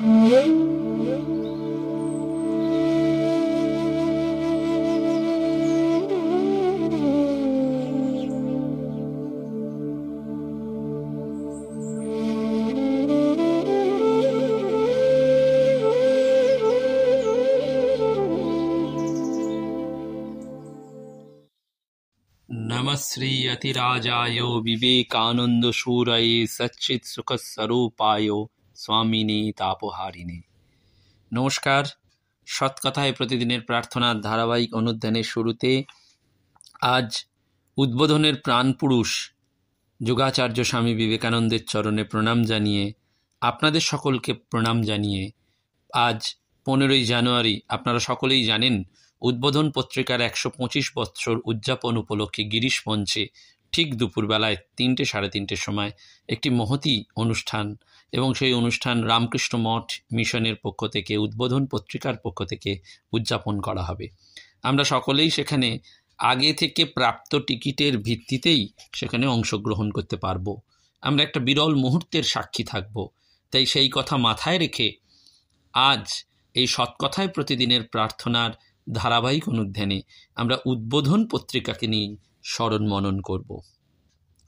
नमः श्री अतिराजाय विवेकानन्दशूरये सच्चित् স্বামিনী তাপহারিণী নমস্কার সৎকথায় প্রতিদিনের প্রার্থনার ধারাবাহিক অনুদানের শুরুতে আজ উদ্বোধনের প্রাণপুরুষ যোগাচার্য স্বামী বিবেকানন্দের চরণে প্রণাম জানিয়ে আপনাদের সকলকে প্রণাম জানিয়ে আজ পনেরোই জানুয়ারি আপনারা সকলেই জানেন উদ্বোধন পত্রিকার একশো পঁচিশ বৎসর উদযাপন উপলক্ষে গিরিশ মঞ্চে ঠিক দুপুরবেলায় তিনটে সাড়ে তিনটের সময় একটি মহতি অনুষ্ঠান এবং সেই অনুষ্ঠান রামকৃষ্ণ মঠ মিশনের পক্ষ থেকে উদ্বোধন পত্রিকার পক্ষ থেকে উদযাপন করা হবে আমরা সকলেই সেখানে আগে থেকে প্রাপ্ত টিকিটের ভিত্তিতেই সেখানে অংশগ্রহণ করতে পারব আমরা একটা বিরল মুহূর্তের সাক্ষী থাকব তাই সেই কথা মাথায় রেখে আজ এই সৎকথায় প্রতিদিনের প্রার্থনার ধারাবাহিক অনুধ্যানে আমরা উদ্বোধন পত্রিকাকে নিয়ে স্মরণ মনন করব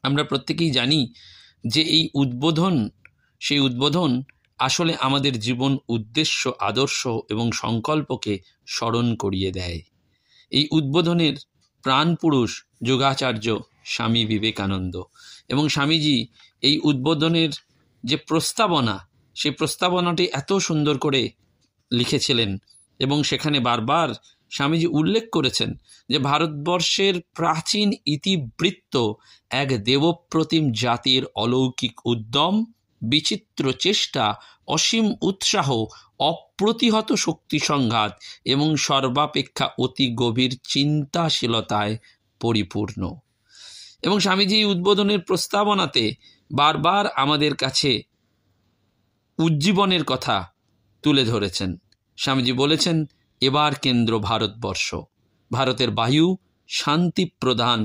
আমরা প্রত্যেকেই জানি যে এই উদ্বোধন সেই উদ্বোধন আসলে আমাদের জীবন উদ্দেশ্য আদর্শ এবং সংকল্পকে স্মরণ করিয়ে দেয় এই উদ্বোধনের প্রাণপুরুষ যোগাচার্য স্বামী বিবেকানন্দ এবং স্বামীজি এই উদ্বোধনের যে প্রস্তাবনা সেই প্রস্তাবনাটি এত সুন্দর করে লিখেছিলেন এবং সেখানে বারবার স্বামীজি উল্লেখ করেছেন যে ভারতবর্ষের প্রাচীন ইতিবৃত্ত এক দেবপ্রতিম জাতির অলৌকিক উদ্যম বিচিত্র চেষ্টা অসীম উৎসাহ অপ্রতিহত শক্তি সংঘাত এবং সর্বাপেক্ষা অতি গভীর চিন্তাশীলতায় পরিপূর্ণ এবং স্বামীজি উদ্বোধনের প্রস্তাবনাতে বারবার আমাদের কাছে উজ্জীবনের কথা তুলে ধরেছেন স্বামীজি বলেছেন এবার কেন্দ্র ভারতবর্ষ ভারতের বায়ু শান্তি প্রধান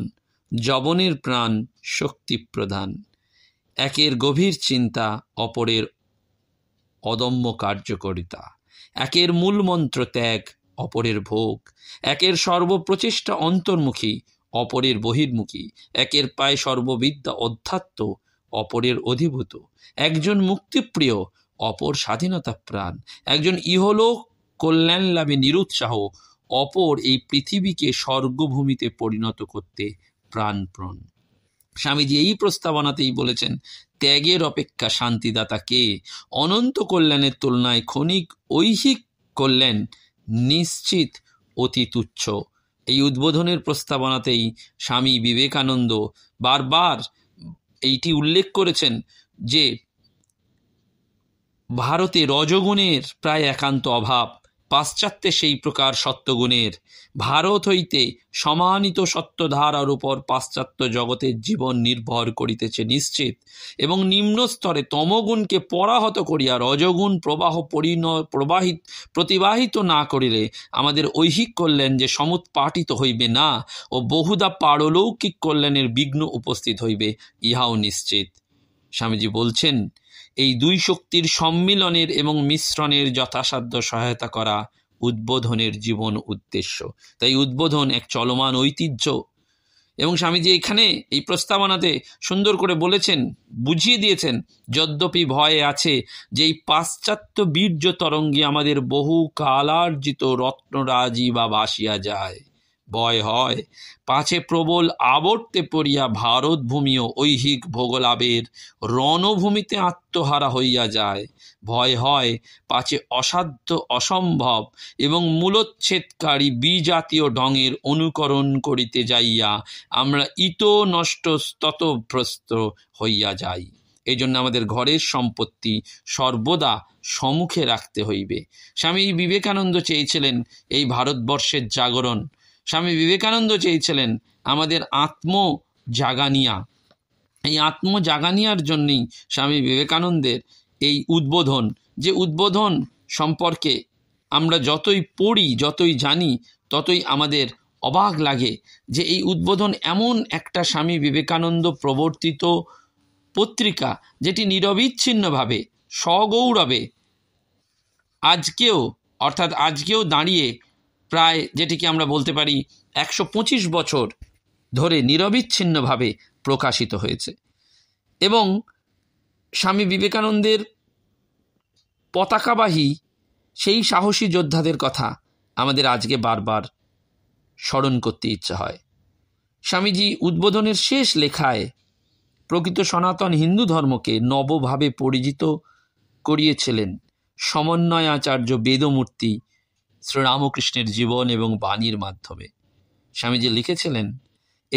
জবনের প্রাণ শক্তি প্রধান একের গভীর চিন্তা অপরের অদম্য কার্যকরিতা একের মূল মন্ত্র ত্যাগ অপরের ভোগ একের সর্বপ্রচেষ্টা অন্তর্মুখী অপরের বহির্মুখী একের পায়ে সর্ববিদ্যা অধ্যাত্ম অপরের অধিভূত একজন মুক্তিপ্রিয় অপর স্বাধীনতা প্রাণ একজন ইহলোক কল্যাণ লাভে নিরুৎসাহ অপর এই পৃথিবীকে স্বর্গভূমিতে পরিণত করতে প্রাণপ্রণ স্বামীজি এই প্রস্তাবনাতেই বলেছেন ত্যাগের অপেক্ষা শান্তিদাতা কে অনন্ত কল্যাণের তুলনায় ক্ষণিক ঐহিক কল্যাণ নিশ্চিত অতি তুচ্ছ এই উদ্বোধনের প্রস্তাবনাতেই স্বামী বিবেকানন্দ বারবার এইটি উল্লেখ করেছেন যে ভারতে রজগুণের প্রায় একান্ত অভাব পাশ্চাত্যে সেই প্রকার সত্যগুণের ভারত হইতে সমানিত সত্যধারার উপর পাশ্চাত্য জগতের জীবন নির্ভর করিতেছে নিশ্চিত এবং নিম্নস্তরে তমগুণকে পরাহত করিয়া রজগুণ প্রবাহ পরিণ প্রবাহিত প্রতিবাহিত না করিলে আমাদের ঐহিক কল্যাণ যে সমুৎপাটিত হইবে না ও বহুদা পারলৌকিক কল্যাণের বিঘ্ন উপস্থিত হইবে ইহাও নিশ্চিত স্বামীজি বলছেন এই দুই শক্তির সম্মিলনের এবং মিশ্রণের যথাসাধ্য সহায়তা করা উদ্বোধনের জীবন উদ্দেশ্য তাই উদ্বোধন এক চলমান ঐতিহ্য এবং স্বামীজি এখানে এই প্রস্তাবনাতে সুন্দর করে বলেছেন বুঝিয়ে দিয়েছেন যদ্যপি ভয়ে আছে যে এই পাশ্চাত্য বীর্য তরঙ্গে আমাদের বহু কালার্জিত রত্নরাজি বা ভাসিয়া যায় ভয় হয় পাছে প্রবল আবর্তে পড়িয়া ভারত ভূমিও ঐহিক ভোগলাভের রণভূমিতে আত্মহারা হইয়া যায় ভয় হয় পাছে অসাধ্য অসম্ভব এবং মূলচ্ছেদকারী বিজাতীয় ঢঙের অনুকরণ করিতে যাইয়া আমরা ইত নষ্ট স্ততভ্রস্ত হইয়া যাই এই জন্য আমাদের ঘরের সম্পত্তি সর্বদা সম্মুখে রাখতে হইবে স্বামী বিবেকানন্দ চেয়েছিলেন এই ভারতবর্ষের জাগরণ স্বামী বিবেকানন্দ চেয়েছিলেন আমাদের আত্ম জাগানিয়া এই আত্ম জাগানিয়ার জন্যেই স্বামী বিবেকানন্দের এই উদ্বোধন যে উদ্বোধন সম্পর্কে আমরা যতই পড়ি যতই জানি ততই আমাদের অবাক লাগে যে এই উদ্বোধন এমন একটা স্বামী বিবেকানন্দ প্রবর্তিত পত্রিকা যেটি নিরবিচ্ছিন্নভাবে সগৌরবে আজকেও অর্থাৎ আজকেও দাঁড়িয়ে প্রায় যেটিকে আমরা বলতে পারি একশো বছর ধরে নিরবিচ্ছিন্নভাবে প্রকাশিত হয়েছে এবং স্বামী বিবেকানন্দের পতাকাবাহী সেই সাহসী যোদ্ধাদের কথা আমাদের আজকে বারবার স্মরণ করতে ইচ্ছা হয় স্বামীজি উদ্বোধনের শেষ লেখায় প্রকৃত সনাতন হিন্দু ধর্মকে নবভাবে পরিচিত করিয়েছিলেন সমন্বয়াচার্য বেদমূর্তি শ্রীরামকৃষ্ণের জীবন এবং বাণীর মাধ্যমে স্বামীজি লিখেছিলেন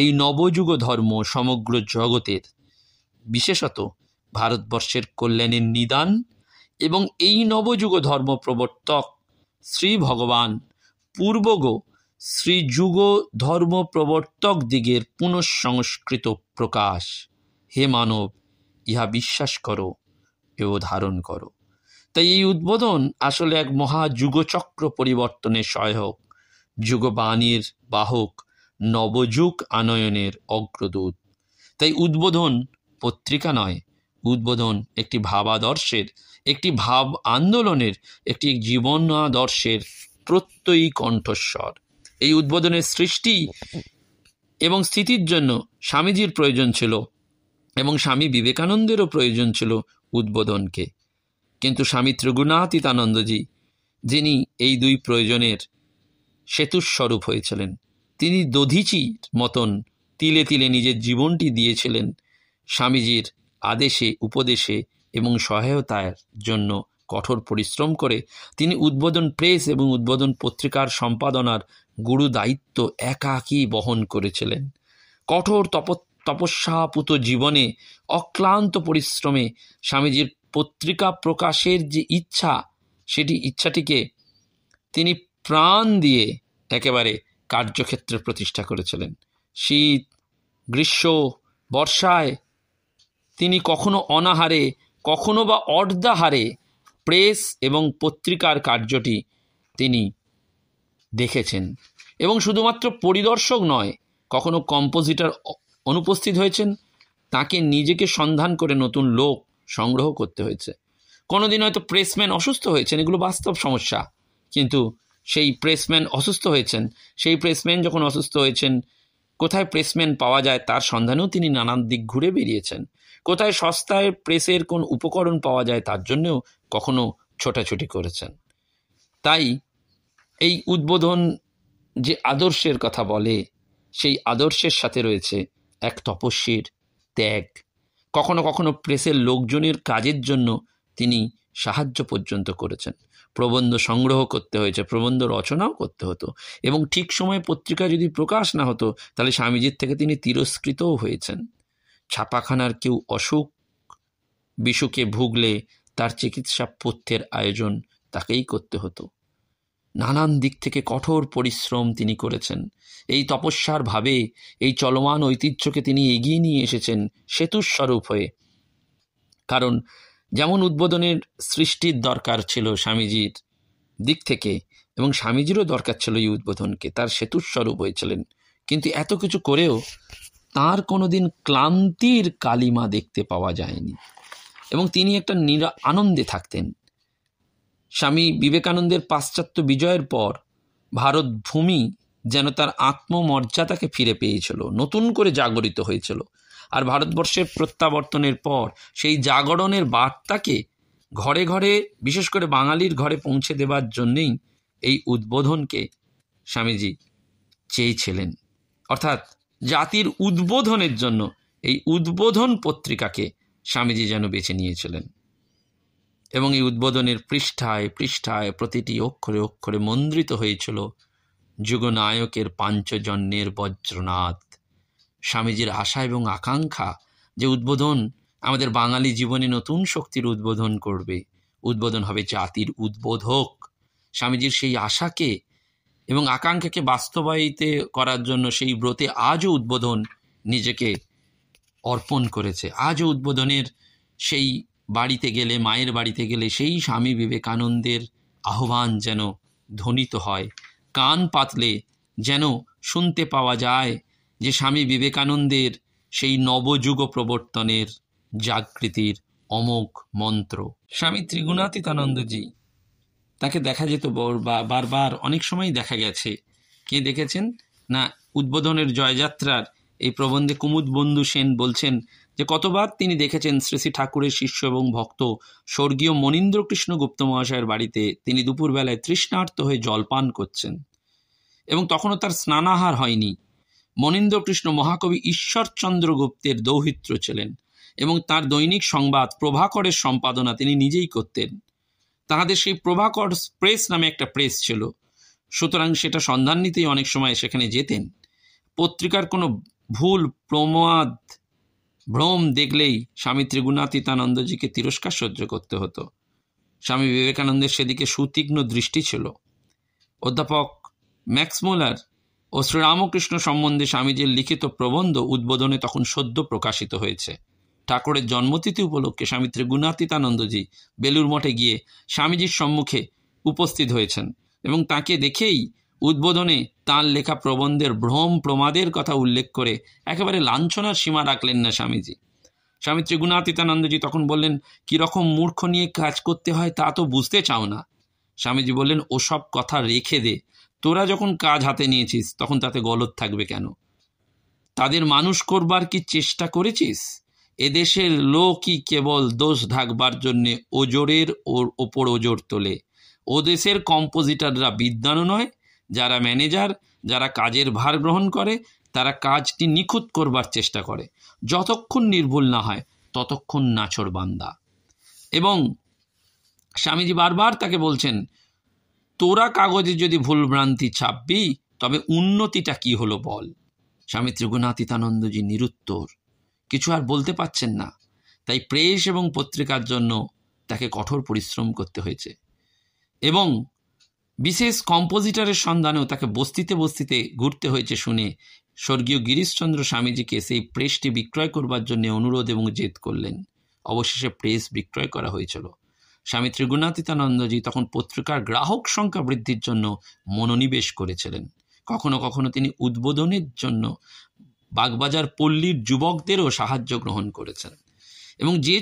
এই নবযুগ ধর্ম সমগ্র জগতের বিশেষত ভারতবর্ষের কল্যাণের নিদান এবং এই নবযুগ ধর্ম প্রবর্তক শ্রী ভগবান পূর্বগ শ্রীযুগ ধর্ম প্রবর্তক দিগের পুনঃসংস্কৃত প্রকাশ হে মানব ইহা বিশ্বাস করো এও ধারণ করো তাই এই উদ্বোধন আসলে এক মহা যুগচক্র পরিবর্তনের সহায়ক যুগবাণীর বাহক নবযুগ আনয়নের অগ্রদূত তাই উদ্বোধন পত্রিকা নয় উদ্বোধন একটি ভাবাদর্শের একটি ভাব আন্দোলনের একটি জীবন আদর্শের প্রত্যয়ী কণ্ঠস্বর এই উদ্বোধনের সৃষ্টি এবং স্থিতির জন্য স্বামীজির প্রয়োজন ছিল এবং স্বামী বিবেকানন্দেরও প্রয়োজন ছিল উদ্বোধনকে কিন্তু স্বামী ত্রিগুণাতীতানন্দজি যিনি এই দুই প্রয়োজনের সেতুস্বরূপ হয়েছিলেন তিনি দধিচির মতন তিলে তিলে নিজের জীবনটি দিয়েছিলেন স্বামীজির আদেশে উপদেশে এবং সহায়তার জন্য কঠোর পরিশ্রম করে তিনি উদ্বোধন প্রেস এবং উদ্বোধন পত্রিকার সম্পাদনার গুরু দায়িত্ব একাকী বহন করেছিলেন কঠোর তপ তপস্যাপুত জীবনে অক্লান্ত পরিশ্রমে স্বামীজির পত্রিকা প্রকাশের যে ইচ্ছা সেটি ইচ্ছাটিকে তিনি প্রাণ দিয়ে একেবারে কার্যক্ষেত্রে প্রতিষ্ঠা করেছিলেন শীত গ্রীষ্ম বর্ষায় তিনি কখনো অনাহারে কখনো বা অর্ধাহারে প্রেস এবং পত্রিকার কার্যটি তিনি দেখেছেন এবং শুধুমাত্র পরিদর্শক নয় কখনো কম্পোজিটার অনুপস্থিত হয়েছেন তাকে নিজেকে সন্ধান করে নতুন লোক সংগ্রহ করতে হয়েছে কোনোদিন হয়তো প্রেসম্যান অসুস্থ হয়েছেন এগুলো বাস্তব সমস্যা কিন্তু সেই প্রেসম্যান অসুস্থ হয়েছেন সেই প্রেসম্যান যখন অসুস্থ হয়েছেন কোথায় প্রেসম্যান পাওয়া যায় তার সন্ধানেও তিনি নানান দিক ঘুরে বেরিয়েছেন কোথায় সস্তায় প্রেসের কোন উপকরণ পাওয়া যায় তার জন্যেও কখনো ছোটাছুটি করেছেন তাই এই উদ্বোধন যে আদর্শের কথা বলে সেই আদর্শের সাথে রয়েছে এক তপস্বীর ত্যাগ কখনো কখনো প্রেসের লোকজনের কাজের জন্য তিনি সাহায্য পর্যন্ত করেছেন প্রবন্ধ সংগ্রহ করতে হয়েছে প্রবন্ধ রচনাও করতে হতো এবং ঠিক সময়ে পত্রিকা যদি প্রকাশ না হতো তাহলে স্বামীজির থেকে তিনি তিরস্কৃতও হয়েছেন ছাপাখানার কেউ অসুখ বিশুকে ভুগলে তার চিকিৎসা পথ্যের আয়োজন তাকেই করতে হতো নানান দিক থেকে কঠোর পরিশ্রম তিনি করেছেন এই তপস্যার ভাবে এই চলমান ঐতিহ্যকে তিনি এগিয়ে নিয়ে এসেছেন সেতুস্বরূপ হয়ে কারণ যেমন উদ্বোধনের সৃষ্টির দরকার ছিল স্বামীজির দিক থেকে এবং স্বামীজিরও দরকার ছিল এই উদ্বোধনকে তার সেতুস্বরূপ হয়েছিলেন কিন্তু এত কিছু করেও তার কোনোদিন ক্লান্তির কালিমা দেখতে পাওয়া যায়নি এবং তিনি একটা নিরা আনন্দে থাকতেন স্বামী বিবেকানন্দের পাশ্চাত্য বিজয়ের পর ভারত ভূমি যেন তার আত্মমর্যাদাকে ফিরে পেয়েছিল নতুন করে জাগরিত হয়েছিল আর ভারতবর্ষের প্রত্যাবর্তনের পর সেই জাগরণের বার্তাকে ঘরে ঘরে বিশেষ করে বাঙালির ঘরে পৌঁছে দেবার জন্যেই এই উদ্বোধনকে স্বামীজি চেয়েছিলেন অর্থাৎ জাতির উদ্বোধনের জন্য এই উদ্বোধন পত্রিকাকে স্বামীজি যেন বেছে নিয়েছিলেন এবং এই উদ্বোধনের পৃষ্ঠায় পৃষ্ঠায় প্রতিটি অক্ষরে অক্ষরে মন্দ্রিত হয়েছিল যুগনায়কের পাঞ্চজন্যের বজ্রনাথ স্বামীজির আশা এবং আকাঙ্ক্ষা যে উদ্বোধন আমাদের বাঙালি জীবনে নতুন শক্তির উদ্বোধন করবে উদ্বোধন হবে জাতির উদ্বোধক স্বামীজির সেই আশাকে এবং আকাঙ্ক্ষাকে বাস্তবায়িত করার জন্য সেই ব্রতে আজও উদ্বোধন নিজেকে অর্পণ করেছে আজও উদ্বোধনের সেই বাড়িতে গেলে মায়ের বাড়িতে গেলে সেই স্বামী বিবেকানন্দের আহ্বান যেন ধ্বনিত হয় কান পাতলে যেন শুনতে পাওয়া যায় যে স্বামী বিবেকানন্দের সেই নবযুগ প্রবর্তনের জাগৃতির অমোক মন্ত্র স্বামী ত্রিগুণাতীতানন্দজি তাকে দেখা যেত বারবার অনেক সময় দেখা গেছে কে দেখেছেন না উদ্বোধনের জয়যাত্রার এই প্রবন্ধে কুমুদ বন্ধু সেন বলছেন যে কতবার তিনি দেখেছেন শ্রী শ্রী ঠাকুরের শিষ্য এবং ভক্ত স্বর্গীয় মনীন্দ্রকৃষ্ণ গুপ্ত মহাশয়ের বাড়িতে তিনি দুপুরবেলায় তৃষ্ণার্ত হয়ে জলপান করছেন এবং তখনও তার স্নানাহার হয়নি মনীন্দ্রকৃষ্ণ মহাকবি ঈশ্বরচন্দ্র গুপ্তের দৌহিত্র ছিলেন এবং তার দৈনিক সংবাদ প্রভাকরের সম্পাদনা তিনি নিজেই করতেন তাহাদের সেই প্রভাকর প্রেস নামে একটা প্রেস ছিল সুতরাং সেটা সন্ধান নিতেই অনেক সময় সেখানে যেতেন পত্রিকার কোনো ভুল প্রমাদ ভ্রম দেখলেই স্বামী ত্রিগুণাতীতানন্দজিকে তিরস্কার সহ্য করতে হতো স্বামী বিবেকানন্দের সেদিকে সুতীক্ষ্ণ দৃষ্টি ছিল অধ্যাপক ম্যাক্সমোলার ও শ্রীরামকৃষ্ণ সম্বন্ধে স্বামীজির লিখিত প্রবন্ধ উদ্বোধনে তখন সদ্য প্রকাশিত হয়েছে ঠাকুরের জন্মতিথি উপলক্ষে স্বামী ত্রিগুণাতীতানন্দজি বেলুর মঠে গিয়ে স্বামীজির সম্মুখে উপস্থিত হয়েছেন এবং তাকে দেখেই উদ্বোধনে তাঁর লেখা প্রবন্ধের ভ্রম প্রমাদের কথা উল্লেখ করে একেবারে লাঞ্ছনার সীমা রাখলেন না স্বামীজি স্বামী ত্রিগুণাতীতানন্দজি তখন বললেন কীরকম মূর্খ নিয়ে কাজ করতে হয় তা তো বুঝতে চাও না স্বামীজি বললেন ওসব কথা রেখে দে তোরা যখন কাজ হাতে নিয়েছিস তখন তাতে গলত থাকবে কেন তাদের মানুষ করবার কি চেষ্টা করেছিস এদেশের লোকই কেবল দোষ ঢাকবার জন্যে ওজোরের ওর ওপর ওজোর তোলে ওদেশের কম্পোজিটাররা বিদ্যানও নয় যারা ম্যানেজার যারা কাজের ভার গ্রহণ করে তারা কাজটি নিখুঁত করবার চেষ্টা করে যতক্ষণ নির্ভুল না হয় ততক্ষণ নাছর বান্দা এবং স্বামীজি বারবার তাকে বলছেন তোরা কাগজে যদি ভুলভ্রান্তি ছাপবি তবে উন্নতিটা কি হলো বল স্বামী ত্রিগুণাতীতানন্দজি নিরুত্তর কিছু আর বলতে পারছেন না তাই প্রেস এবং পত্রিকার জন্য তাকে কঠোর পরিশ্রম করতে হয়েছে এবং বিশেষ কম্পোজিটরের সন্ধানেও তাকে বস্তিতে বস্তিতে ঘুরতে হয়েছে শুনে স্বর্গীয় গিরিশচন্দ্র স্বামীজিকে সেই প্রেসটি বিক্রয় করবার জন্য অনুরোধ এবং জেদ করলেন অবশেষে প্রেস বিক্রয় করা হয়েছিল স্বামী ত্রিগুণাতীতানন্দজি তখন পত্রিকার গ্রাহক সংখ্যা বৃদ্ধির জন্য মনোনিবেশ করেছিলেন কখনো কখনো তিনি উদ্বোধনের জন্য বাগবাজার পল্লীর যুবকদেরও সাহায্য গ্রহণ করেছেন এবং যে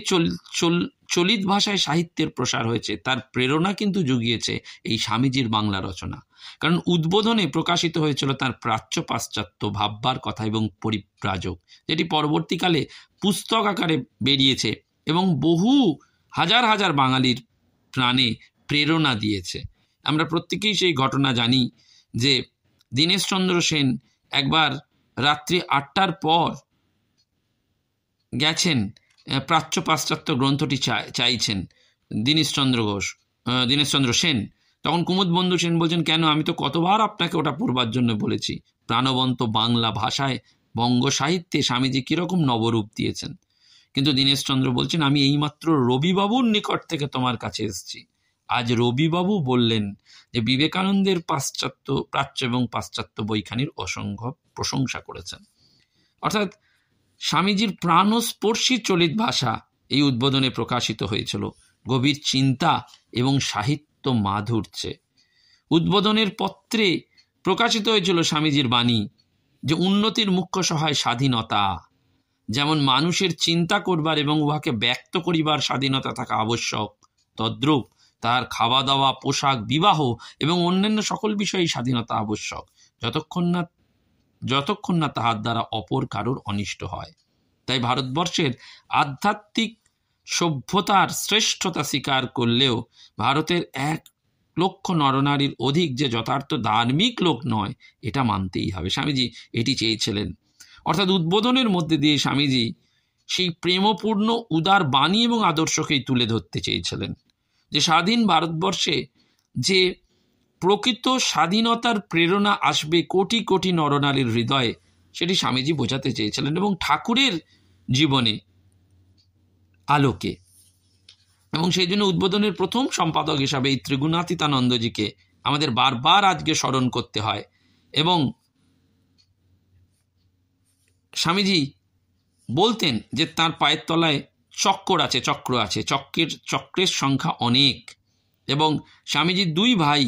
চলিত ভাষায় সাহিত্যের প্রসার হয়েছে তার প্রেরণা কিন্তু জুগিয়েছে এই স্বামীজির বাংলা রচনা কারণ উদ্বোধনে প্রকাশিত হয়েছিল তার প্রাচ্য পাশ্চাত্য ভাববার কথা এবং পরিব্রাজক যেটি পরবর্তীকালে পুস্তক আকারে বেরিয়েছে এবং বহু হাজার হাজার বাঙালির প্রাণে প্রেরণা দিয়েছে আমরা প্রত্যেকেই সেই ঘটনা জানি যে দীনেশচন্দ্র সেন একবার রাত্রি আটটার পর গেছেন প্রাচ্য পাশ্চাত্য গ্রন্থটি চাইছেন দীনেশচন্দ্র ঘোষ দীনেশচন্দ্র সেন তখন কুমুদ বন্ধু সেন বলছেন কেন আমি তো কতবার আপনাকে ওটা পড়বার জন্য বলেছি প্রাণবন্ত বাংলা ভাষায় বঙ্গ সাহিত্যে স্বামীজি কীরকম নবরূপ দিয়েছেন কিন্তু দীনেশচন্দ্র বলছেন আমি এইমাত্র রবিবাবুর নিকট থেকে তোমার কাছে এসেছি আজ রবিবাবু বললেন যে বিবেকানন্দের পাশ্চাত্য প্রাচ্য এবং পাশ্চাত্য বইখানির অসংখ্য প্রশংসা করেছেন অর্থাৎ স্বামীজির প্রাণস্পর্শী চলিত ভাষা এই উদ্বোধনে প্রকাশিত হয়েছিল গভীর চিন্তা এবং সাহিত্য মাধুর্যে উদ্বোধনের পত্রে প্রকাশিত হয়েছিল স্বামীজির বাণী যে উন্নতির মুখ্য সহায় স্বাধীনতা যেমন মানুষের চিন্তা করবার এবং উহাকে ব্যক্ত করিবার স্বাধীনতা থাকা আবশ্যক তদ্রূপ তার খাওয়া দাওয়া পোশাক বিবাহ এবং অন্যান্য সকল বিষয়ে স্বাধীনতা আবশ্যক যতক্ষণ না যতক্ষণ না তাহার দ্বারা অপর কারোর অনিষ্ট হয় তাই ভারতবর্ষের আধ্যাত্মিক সভ্যতার শ্রেষ্ঠতা স্বীকার করলেও ভারতের এক লক্ষ নরনারীর অধিক যে যথার্থ ধার্মিক লোক নয় এটা মানতেই হবে স্বামীজি এটি চেয়েছিলেন অর্থাৎ উদ্বোধনের মধ্যে দিয়ে স্বামীজি সেই প্রেমপূর্ণ উদার বাণী এবং আদর্শকেই তুলে ধরতে চেয়েছিলেন যে স্বাধীন ভারতবর্ষে যে প্রকৃত স্বাধীনতার প্রেরণা আসবে কোটি কোটি নরনারীর হৃদয়ে সেটি স্বামীজি বোঝাতে চেয়েছিলেন এবং ঠাকুরের জীবনে আলোকে এবং সেই জন্য উদ্বোধনের প্রথম সম্পাদক হিসাবে এই ত্রিগুণাতীতানন্দজিকে আমাদের বারবার আজকে স্মরণ করতে হয় এবং স্বামীজি বলতেন যে তার পায়ের তলায় চক্কর আছে চক্র আছে চক্রের চক্রের সংখ্যা অনেক এবং স্বামীজির দুই ভাই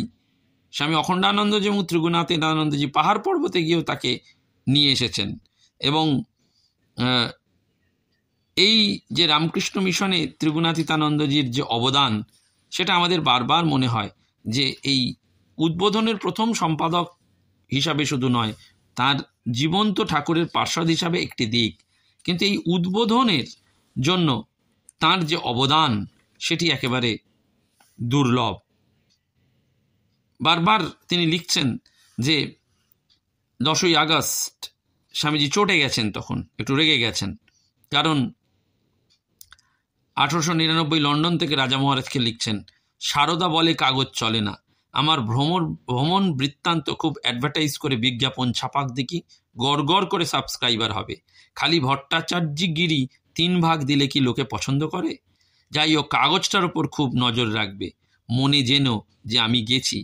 স্বামী অখণ্ডানন্দজি এবং ত্রিগুণাতীতানন্দজি পাহাড় পর্বতে গিয়েও তাকে নিয়ে এসেছেন এবং এই যে রামকৃষ্ণ মিশনে ত্রিগুণাতীতানন্দজির যে অবদান সেটা আমাদের বারবার মনে হয় যে এই উদ্বোধনের প্রথম সম্পাদক হিসাবে শুধু নয় তার জীবন্ত ঠাকুরের পার্শ্বদ হিসাবে একটি দিক কিন্তু এই উদ্বোধনের জন্য তার যে অবদান সেটি একেবারে দুর্লভ বারবার তিনি লিখছেন যে দশই আগস্ট স্বামীজি চটে গেছেন তখন একটু রেগে গেছেন কারণ আঠারোশো নিরানব্বই লন্ডন থেকে রাজা মহারাজকে লিখছেন সারদা বলে কাগজ চলে না আমার ভ্রমণ ভ্রমণ বৃত্তান্ত খুব অ্যাডভার্টাইজ করে বিজ্ঞাপন ছাপাক দেখি গড় করে সাবস্ক্রাইবার হবে খালি ভট্টাচার্য গিরি তিন ভাগ দিলে কি লোকে পছন্দ করে যাই হোক কাগজটার ওপর খুব নজর রাখবে মনে যেন যে আমি গেছি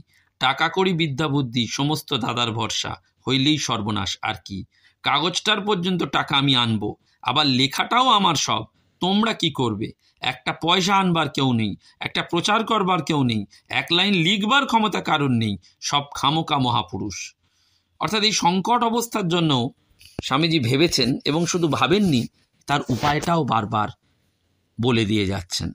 টাকা করি বিদ্যা বুদ্ধি সমস্ত দাদার ভরসা হইলেই সর্বনাশ আর কি কাগজটার পর্যন্ত টাকা আমি আনব আবার লেখাটাও আমার সব তোমরা কি করবে একটা পয়সা আনবার কেউ নেই একটা প্রচার করবার কেউ নেই এক লাইন লিখবার ক্ষমতা কারণ নেই সব খামোকা মহাপুরুষ অর্থাৎ এই সংকট অবস্থার জন্য স্বামীজি ভেবেছেন এবং শুধু ভাবেননি তার উপায়টাও বারবার বলে দিয়ে যাচ্ছেন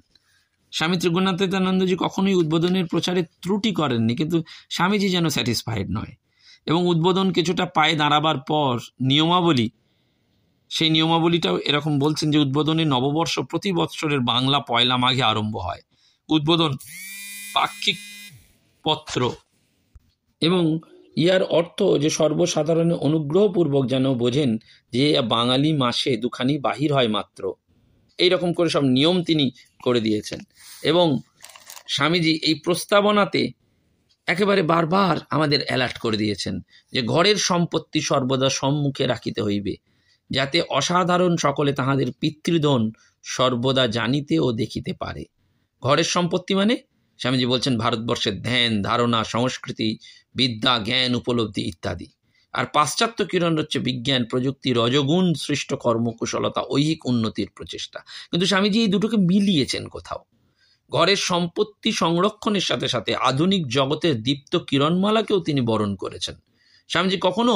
স্বামী ত্রিগুণাতীতানন্দজি কখনোই উদ্বোধনের প্রচারে ত্রুটি করেননি কিন্তু স্বামীজি যেন স্যাটিসফাইড নয় এবং উদ্বোধন কিছুটা পায়ে দাঁড়াবার পর নিয়মাবলী সেই নিয়মাবলীটাও এরকম বলছেন যে উদ্বোধনে নববর্ষ প্রতি বৎসরের বাংলা পয়লা মাঘে আরম্ভ হয় উদ্বোধন পাক্ষিক পত্র এবং ইয়ার অর্থ যে সর্বসাধারণে অনুগ্রহপূর্বক যেন বোঝেন যে বাঙালি মাসে দুখানি বাহির হয় মাত্র এই রকম করে সব নিয়ম তিনি করে দিয়েছেন এবং স্বামীজি এই প্রস্তাবনাতে একেবারে বারবার আমাদের অ্যালার্ট করে দিয়েছেন যে ঘরের সম্পত্তি সর্বদা সম্মুখে রাখিতে হইবে যাতে অসাধারণ সকলে তাহাদের পিতৃদন সর্বদা জানিতে ও দেখিতে পারে ঘরের সম্পত্তি মানে স্বামীজি বলছেন ভারতবর্ষের ধ্যান ধারণা সংস্কৃতি বিদ্যা জ্ঞান উপলব্ধি ইত্যাদি আর পাশ্চাত্য কিরণ হচ্ছে বিজ্ঞান প্রযুক্তি রজগুণ সৃষ্ট কর্মকুশলতা ঐহিক উন্নতির প্রচেষ্টা কিন্তু স্বামীজি এই দুটোকে মিলিয়েছেন কোথাও ঘরের সম্পত্তি সংরক্ষণের সাথে সাথে আধুনিক জগতের দীপ্ত কিরণমালাকেও তিনি বরণ করেছেন স্বামীজি কখনো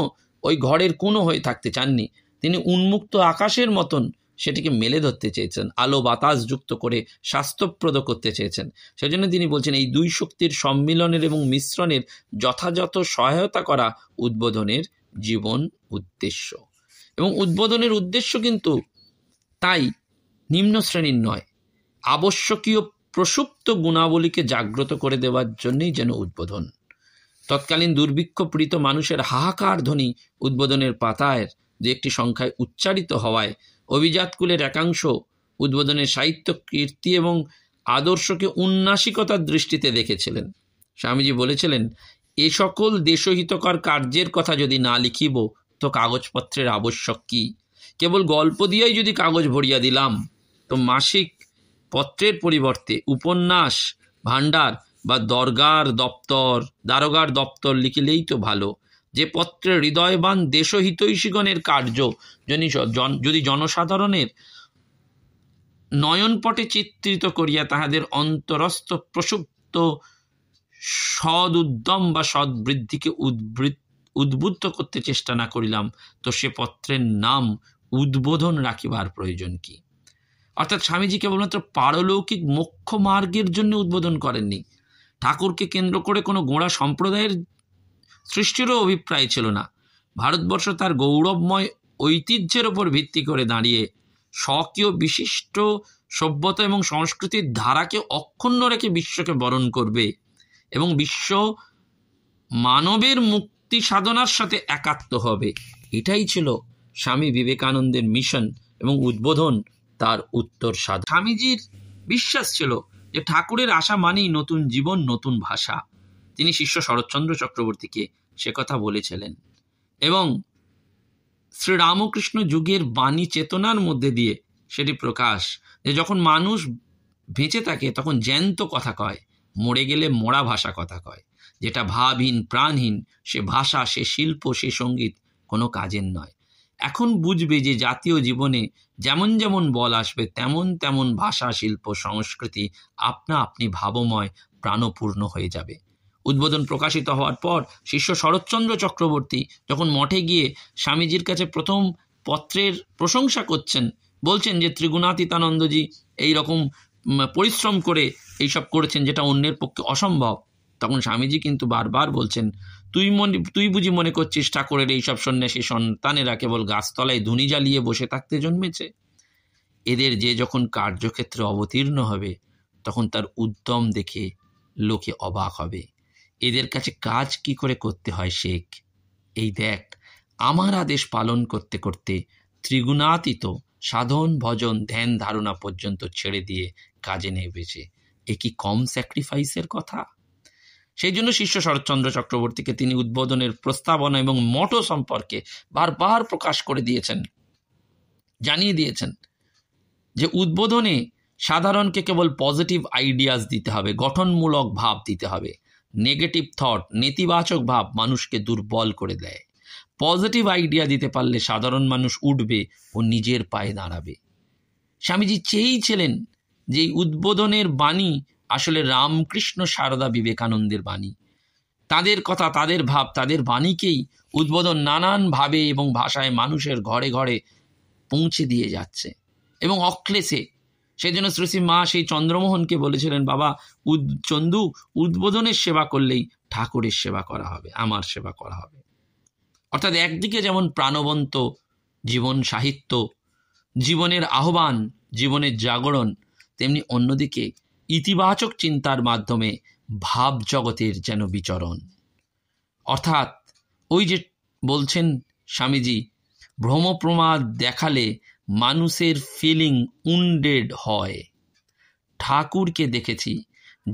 ওই ঘরের কোনো হয়ে থাকতে চাননি তিনি উন্মুক্ত আকাশের মতন সেটিকে মেলে ধরতে চেয়েছেন আলো বাতাস যুক্ত করে স্বাস্থ্যপ্রদ করতে চেয়েছেন সেজন্য তিনি বলছেন এই দুই শক্তির সম্মিলনের এবং মিশ্রণের যথাযথ সহায়তা করা উদ্বোধনের জীবন উদ্দেশ্য এবং উদ্বোধনের উদ্দেশ্য কিন্তু তাই নিম্ন শ্রেণীর নয় আবশ্যকীয় প্রসুপ্ত গুণাবলীকে জাগ্রত করে দেওয়ার জন্যই যেন উদ্বোধন তৎকালীন দুর্ভিক্ষপীড়িত মানুষের হাহাকার ধ্বনি উদ্বোধনের পাতায় যে একটি সংখ্যায় উচ্চারিত হওয়ায় অভিজাতকুলের একাংশ উদ্বোধনের সাহিত্য কীর্তি এবং আদর্শকে উন্নাসিকতার দৃষ্টিতে দেখেছিলেন স্বামীজি বলেছিলেন এ সকল দেশহিতকর কার্যের কথা যদি না লিখিব তো কাগজপত্রের আবশ্যক কি কেবল গল্প দিয়েই যদি কাগজ ভরিয়া দিলাম তো মাসিক পত্রের পরিবর্তে উপন্যাস ভাণ্ডার বা দরগার দপ্তর দারোগার দপ্তর লিখিলেই তো ভালো যে পত্রে হৃদয়বান দেশহিতৈষীগণের কার্য যদি জনসাধারণের নয়নপটে চিত্রিত করিয়া তাহাদের অন্তরস্থ প্রসুপ্ত উদ্যম বা সদ্বৃদ্ধিকে উদ্বৃত উদ্বুদ্ধ করতে চেষ্টা না করিলাম তো সে পত্রের নাম উদ্বোধন রাখিবার প্রয়োজন কি অর্থাৎ স্বামীজি কেবলমাত্র পারলৌকিক মোক্ষ মার্গের জন্য উদ্বোধন করেননি ঠাকুরকে কেন্দ্র করে কোনো গোড়া সম্প্রদায়ের সৃষ্টিরও অভিপ্রায় ছিল না ভারতবর্ষ তার গৌরবময় ঐতিহ্যের ওপর ভিত্তি করে দাঁড়িয়ে স্বকীয় বিশিষ্ট সভ্যতা এবং সংস্কৃতির ধারাকে অক্ষুণ্ণ রেখে বিশ্বকে বরণ করবে এবং বিশ্ব মানবের মুক্তি সাধনার সাথে একাত্ম হবে এটাই ছিল স্বামী বিবেকানন্দের মিশন এবং উদ্বোধন তার উত্তর সাধন স্বামীজির বিশ্বাস ছিল যে ঠাকুরের আশা মানেই নতুন জীবন নতুন ভাষা তিনি শিষ্য শরৎচন্দ্র চক্রবর্তীকে সে কথা বলেছিলেন এবং শ্রীরামকৃষ্ণ যুগের বাণী চেতনার মধ্যে দিয়ে সেটি প্রকাশ যে যখন মানুষ বেঁচে থাকে তখন জ্যান্ত কথা কয় মরে গেলে মরা ভাষা কথা কয় যেটা ভাবহীন প্রাণহীন সে ভাষা সে শিল্প সে সঙ্গীত কোনো কাজের নয় এখন বুঝবে যে জাতীয় জীবনে যেমন যেমন বল আসবে তেমন তেমন ভাষা শিল্প সংস্কৃতি আপনা আপনি ভাবময় প্রাণপূর্ণ হয়ে যাবে উদ্বোধন প্রকাশিত হওয়ার পর শিষ্য শরৎচন্দ্র চক্রবর্তী যখন মঠে গিয়ে স্বামীজির কাছে প্রথম পত্রের প্রশংসা করছেন বলছেন যে ত্রিগুণাতীতানন্দজি এই রকম পরিশ্রম করে এইসব করেছেন যেটা অন্যের পক্ষে অসম্ভব তখন স্বামীজি কিন্তু বারবার বলছেন তুই মনে তুই বুঝি মনে করছিস ঠাকুরের এইসব সন্ন্যাসী সন্তানেরা কেবল গাছতলায় ধুনি জ্বালিয়ে বসে থাকতে জন্মেছে এদের যে যখন কার্যক্ষেত্রে অবতীর্ণ হবে তখন তার উদ্যম দেখে লোকে অবাক হবে এদের কাছে কাজ কি করে করতে হয় শেখ এই দেখ আমার আদেশ পালন করতে করতে ত্রিগুণাতীত সাধন ভজন ধ্যান ধারণা পর্যন্ত ছেড়ে দিয়ে কাজে নেমেছে এ কি কম স্যাক্রিফাইসের কথা সেই জন্য শিষ্য শরৎচন্দ্র চক্রবর্তীকে তিনি উদ্বোধনের প্রস্তাবনা এবং মঠ সম্পর্কে বারবার প্রকাশ করে দিয়েছেন জানিয়ে দিয়েছেন যে উদ্বোধনে সাধারণকে কেবল পজিটিভ আইডিয়াস দিতে হবে গঠনমূলক ভাব দিতে হবে নেগেটিভ থট নেতিবাচক ভাব মানুষকে দুর্বল করে দেয় পজিটিভ আইডিয়া দিতে পারলে সাধারণ মানুষ উঠবে ও নিজের পায়ে দাঁড়াবে স্বামীজি চেয়েছিলেন যে উদ্বোধনের বাণী আসলে রামকৃষ্ণ সারদা বিবেকানন্দের বাণী তাদের কথা তাদের ভাব তাদের বাণীকেই উদ্বোধন নানানভাবে এবং ভাষায় মানুষের ঘরে ঘরে পৌঁছে দিয়ে যাচ্ছে এবং অক্লেশে সেই জন্য শ্রী মা সেই চন্দ্রমোহনকে বলেছিলেন বাবা উদ চন্দু উদ্বোধনের সেবা করলেই ঠাকুরের সেবা করা হবে আমার সেবা করা হবে অর্থাৎ একদিকে যেমন প্রাণবন্ত জীবন সাহিত্য জীবনের আহ্বান জীবনের জাগরণ তেমনি অন্যদিকে ইতিবাচক চিন্তার মাধ্যমে ভাব জগতের যেন বিচরণ অর্থাৎ ওই যে বলছেন স্বামীজি ভ্রমপ্রমাদ দেখালে মানুষের ফিলিং উন্ডেড হয় ঠাকুরকে দেখেছি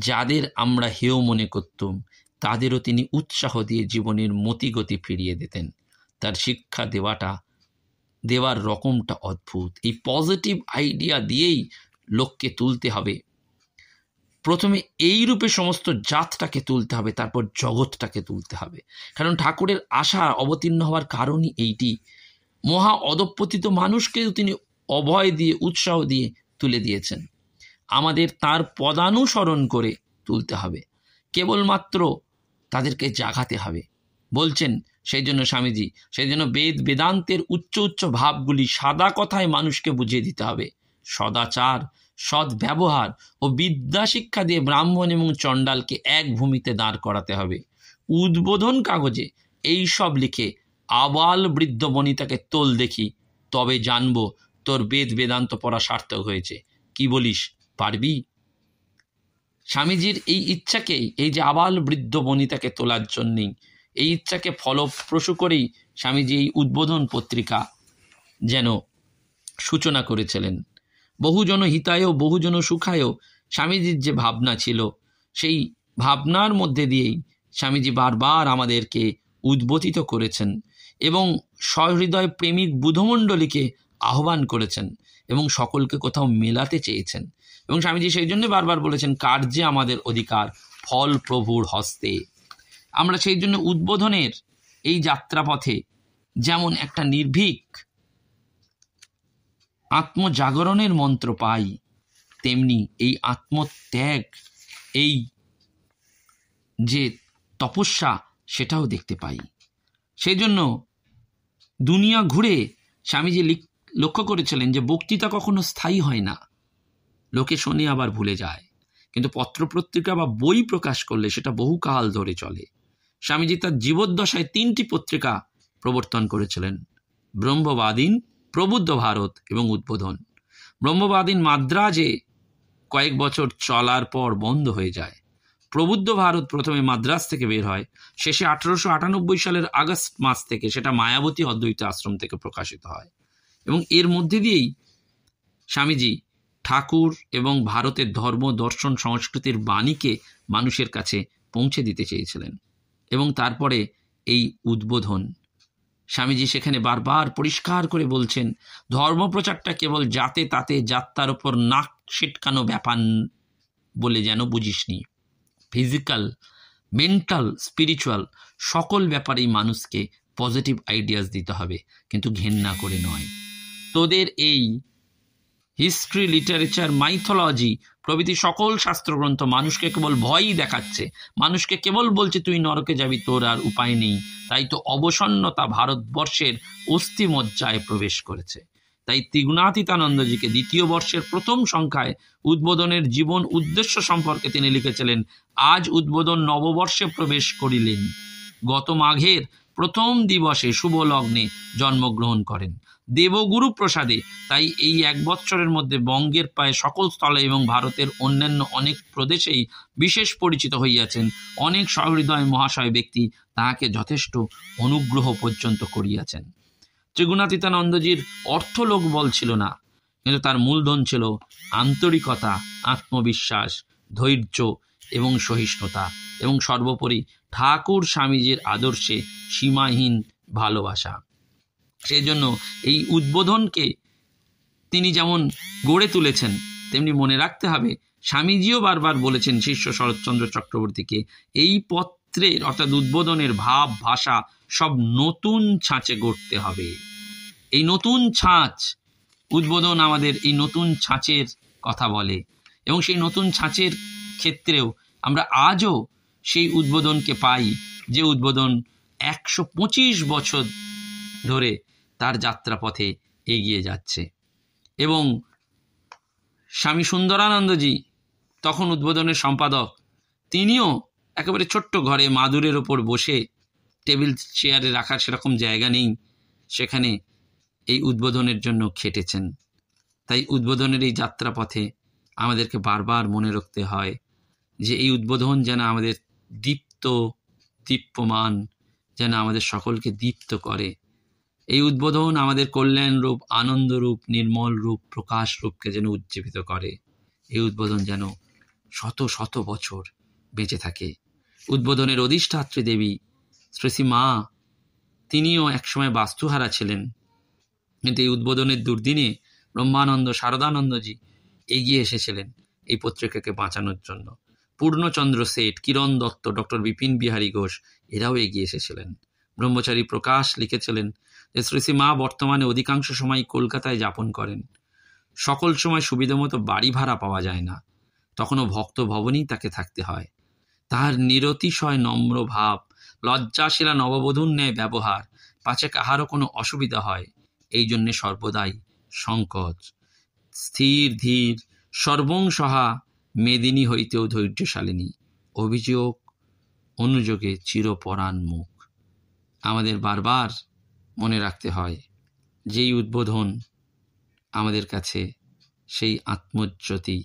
যাদের আমরা হেয় মনে করতুম তাদেরও তিনি উৎসাহ দিয়ে জীবনের মতিগতি ফিরিয়ে দিতেন তার শিক্ষা দেওয়াটা দেওয়ার রকমটা অদ্ভুত এই পজিটিভ আইডিয়া দিয়েই লোককে তুলতে হবে প্রথমে এই রূপে সমস্ত জাতটাকে তুলতে হবে তারপর জগৎটাকে তুলতে হবে কারণ ঠাকুরের আশা অবতীর্ণ হওয়ার কারণই এইটি মহা অদপতিত মানুষকেও তিনি অভয় দিয়ে উৎসাহ দিয়ে তুলে দিয়েছেন আমাদের তার পদানুসরণ করে তুলতে হবে কেবলমাত্র তাদেরকে জাগাতে হবে বলছেন সেই জন্য স্বামীজি সেই জন্য বেদ বেদান্তের উচ্চ উচ্চ ভাবগুলি সাদা কথায় মানুষকে বুঝিয়ে দিতে হবে সদাচার সৎ ব্যবহার ও বিদ্যা শিক্ষা দিয়ে ব্রাহ্মণ এবং চণ্ডালকে এক ভূমিতে দাঁড় করাতে হবে উদ্বোধন কাগজে এই সব লিখে আবাল বৃদ্ধ বনিতাকে তোল দেখি তবে জানব তোর বেদ বেদান্ত পড়া সার্থক হয়েছে কি বলিস পারবি স্বামীজির এই ইচ্ছাকেই এই যে আবাল বৃদ্ধ বনিতাকে তোলার জন্যেই এই ইচ্ছাকে ফলপ্রসূ করেই স্বামীজি এই উদ্বোধন পত্রিকা যেন সূচনা করেছিলেন বহুজন হিতায় বহুজন সুখায়ও স্বামীজির যে ভাবনা ছিল সেই ভাবনার মধ্যে দিয়েই স্বামীজি বারবার আমাদেরকে উদ্বোধিত করেছেন এবং সহৃদয় প্রেমিক বুধমণ্ডলীকে আহ্বান করেছেন এবং সকলকে কোথাও মেলাতে চেয়েছেন এবং স্বামীজি সেই জন্য বারবার বলেছেন কার্যে আমাদের অধিকার ফল প্রভুর হস্তে আমরা সেই জন্য উদ্বোধনের এই যাত্রাপথে যেমন একটা নির্ভীক আত্মজাগরণের মন্ত্র পাই তেমনি এই আত্মত্যাগ এই যে তপস্যা সেটাও দেখতে পাই সেই জন্য দুনিয়া ঘুরে স্বামীজি লক্ষ্য করেছিলেন যে বক্তৃতা কখনো স্থায়ী হয় না লোকে শোনে আবার ভুলে যায় কিন্তু পত্রপত্রিকা বা বই প্রকাশ করলে সেটা বহুকাল ধরে চলে স্বামীজি তার জীবদ্দশায় তিনটি পত্রিকা প্রবর্তন করেছিলেন ব্রহ্মবাদীন প্রবুদ্ধ ভারত এবং উদ্বোধন ব্রহ্মবাদীন মাদ্রাজে কয়েক বছর চলার পর বন্ধ হয়ে যায় প্রবুদ্ধ ভারত প্রথমে মাদ্রাজ থেকে বের হয় শেষে আঠারোশো আটানব্বই সালের আগস্ট মাস থেকে সেটা মায়াবতী অদ্বৈত আশ্রম থেকে প্রকাশিত হয় এবং এর মধ্যে দিয়েই স্বামীজি ঠাকুর এবং ভারতের ধর্ম দর্শন সংস্কৃতির বাণীকে মানুষের কাছে পৌঁছে দিতে চেয়েছিলেন এবং তারপরে এই উদ্বোধন স্বামীজি সেখানে বারবার পরিষ্কার করে বলছেন ধর্মপ্রচারটা কেবল যাতে তাতে যাত্রার ওপর নাক ছিটকানো ব্যাপার বলে যেন বুঝিসনি ফিজিক্যাল মেন্টাল স্পিরিচুয়াল সকল ব্যাপারেই মানুষকে পজিটিভ আইডিয়াস দিতে হবে কিন্তু ঘেন্না করে নয় তোদের এই হিস্ট্রি লিটারেচার মাইথোলজি প্রভৃতি সকল শাস্ত্রগ্রন্থ মানুষকে কেবল ভয়ই দেখাচ্ছে মানুষকে কেবল বলছে তুই নরকে যাবি তোর আর উপায় নেই তাই তো অবসন্নতা ভারতবর্ষের অস্থিমজ্জায় প্রবেশ করেছে তাই ত্রিগুণাতীতানন্দজিকে দ্বিতীয় বর্ষের প্রথম সংখ্যায় উদ্বোধনের জীবন উদ্দেশ্য সম্পর্কে তিনি লিখেছিলেন আজ উদ্বোধন নববর্ষে প্রবেশ করিলেন গত মাঘের প্রথম দিবসে শুভ লগ্নে জন্মগ্রহণ করেন দেবগুরু প্রসাদে তাই এই এক বৎসরের মধ্যে বঙ্গের পায়ে সকল স্থলে এবং ভারতের অন্যান্য অনেক প্রদেশেই বিশেষ পরিচিত হইয়াছেন অনেক সহৃদয় মহাশয় ব্যক্তি তাহাকে যথেষ্ট অনুগ্রহ পর্যন্ত করিয়াছেন ত্রিগুণাতীতানন্দজির অর্থ লোক বল ছিল না কিন্তু তার মূলধন ছিল আন্তরিকতা আত্মবিশ্বাস ধৈর্য এবং সহিষ্ণুতা এবং সর্বোপরি ঠাকুর স্বামীজির আদর্শে সীমাহীন ভালোবাসা সেই জন্য এই উদ্বোধনকে তিনি যেমন গড়ে তুলেছেন তেমনি মনে রাখতে হবে স্বামীজিও বারবার বলেছেন শিষ্য শরৎচন্দ্র চক্রবর্তীকে এই পত্রের অর্থাৎ উদ্বোধনের ভাব ভাষা সব নতুন ছাঁচে গড়তে হবে এই নতুন ছাঁচ উদ্বোধন আমাদের এই নতুন ছাঁচের কথা বলে এবং সেই নতুন ছাঁচের ক্ষেত্রেও আমরা আজও সেই উদ্বোধনকে পাই যে উদ্বোধন একশো পঁচিশ বছর ধরে তার যাত্রাপথে এগিয়ে যাচ্ছে এবং স্বামী সুন্দরানন্দজি তখন উদ্বোধনের সম্পাদক তিনিও একেবারে ছোট্ট ঘরে মাদুরের ওপর বসে টেবিল চেয়ারে রাখার সেরকম জায়গা নেই সেখানে এই উদ্বোধনের জন্য খেটেছেন তাই উদ্বোধনের এই যাত্রাপথে আমাদেরকে বারবার মনে রাখতে হয় যে এই উদ্বোধন যেন আমাদের দীপ্ত দীপ্যমান যেন আমাদের সকলকে দীপ্ত করে এই উদ্বোধন আমাদের কল্যাণ রূপ আনন্দ রূপ নির্মল রূপ প্রকাশ রূপকে যেন উজ্জীবিত করে এই উদ্বোধন যেন শত শত বছর বেঁচে থাকে উদ্বোধনের অধিষ্ঠাত্রী দেবী ত্রেসি মা তিনিও একসময় বাস্তুহারা ছিলেন কিন্তু এই উদ্বোধনের দুর্দিনে ব্রহ্মানন্দ শারদানন্দজি এগিয়ে এসেছিলেন এই পত্রিকাকে বাঁচানোর জন্য পূর্ণচন্দ্র সেঠ কিরণ দত্ত ডক্টর বিপিন বিহারী ঘোষ এরাও এগিয়ে এসেছিলেন ব্রহ্মচারী প্রকাশ লিখেছিলেন যে শ্রীশ্রী মা বর্তমানে অধিকাংশ সময় কলকাতায় যাপন করেন সকল সময় সুবিধামতো বাড়ি ভাড়া পাওয়া যায় না তখনও ভক্ত ভবনেই তাকে থাকতে হয় তাহার নিরতিশয় নম্র ভাব লজ্জাশীলা নববধূর ন্যায় ব্যবহার পাছে কাহারও কোনো অসুবিধা হয় এই জন্যে সর্বদাই সংকোচ স্থির ধীর সর্বংসহা মেদিনী হইতেও ধৈর্যশালিনী অভিযোগ অনুযোগে চিরপরাণ মুখ আমাদের বারবার মনে রাখতে হয় যেই উদ্বোধন আমাদের কাছে সেই আত্মজ্যোতি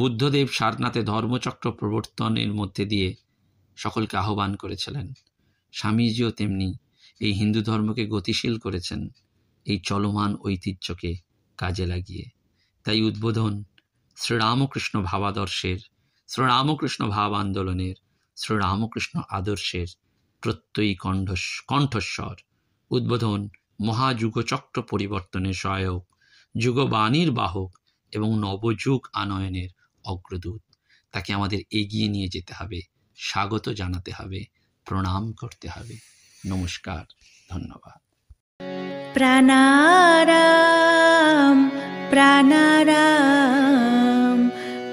বুদ্ধদেব সারনাথে ধর্মচক্র প্রবর্তনের মধ্যে দিয়ে সকলকে আহ্বান করেছিলেন স্বামীজিও তেমনি এই হিন্দু ধর্মকে গতিশীল করেছেন এই চলমান ঐতিহ্যকে কাজে লাগিয়ে তাই উদ্বোধন শ্রীরামকৃষ্ণ ভাবাদর্শের শ্রীরামকৃষ্ণ ভাব আন্দোলনের শ্রীরামকৃষ্ণ আদর্শের প্রত্যয়ী কণ্ঠ কণ্ঠস্বর উদ্বোধন মহাযুগচক্র পরিবর্তনের সহায়ক যুগবাণীর বাহক এবং নবযুগ আনয়নের অগ্রদূত তাকে আমাদের এগিয়ে নিয়ে যেতে হবে স্বাগত জানাতে হবে প্রণাম করতে হবে নমস্কার ধন্যবাদ প্রাণারাম প্রাণারাম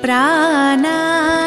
প্রাণা